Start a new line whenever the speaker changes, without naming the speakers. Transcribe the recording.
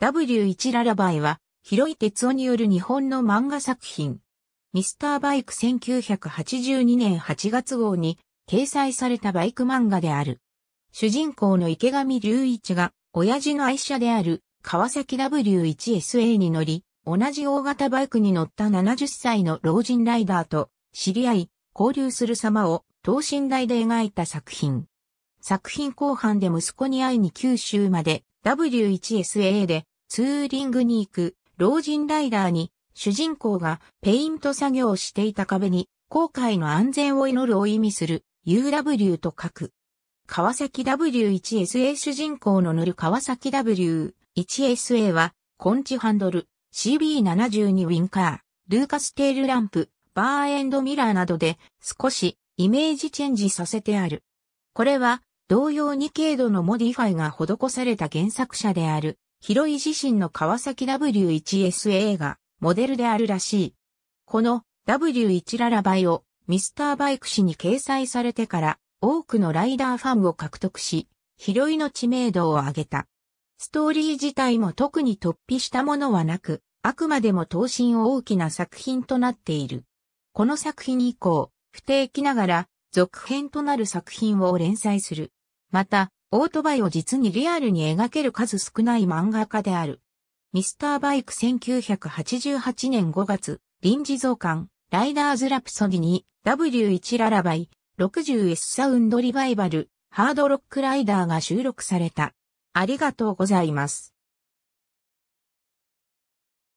W1 ララバイは、広い哲夫による日本の漫画作品。ミスターバイク1982年8月号に掲載されたバイク漫画である。主人公の池上隆一が、親父の愛車である川崎 W1SA に乗り、同じ大型バイクに乗った70歳の老人ライダーと知り合い、交流する様を等身大で描いた作品。作品後半で息子に会いに九州まで W1SA でツーリングに行く老人ライダーに主人公がペイント作業をしていた壁に航海の安全を祈るを意味する UW と書く。川崎 W1SA 主人公の乗る川崎 W1SA はコンチハンドル、CB72 ウィンカー、ルーカステールランプ、バーエンドミラーなどで少しイメージチェンジさせてある。これは同様に軽度のモディファイが施された原作者であるヒロイ自身の川崎 W1S a がモデルであるらしい。この W1 ララバイをミスターバイク誌に掲載されてから多くのライダーファンを獲得し、ヒロイの知名度を上げた。ストーリー自体も特に突飛したものはなく、あくまでも等身大きな作品となっている。この作品以降、不定期ながら続編となる作品を連載する。また、オートバイを実にリアルに描ける数少ない漫画家である。ミスターバイク1988年5月、臨時増刊、ライダーズラプソディに W1 ララバイ、60S サウンドリバイバル、ハードロックライダーが収録された。ありがとうございます。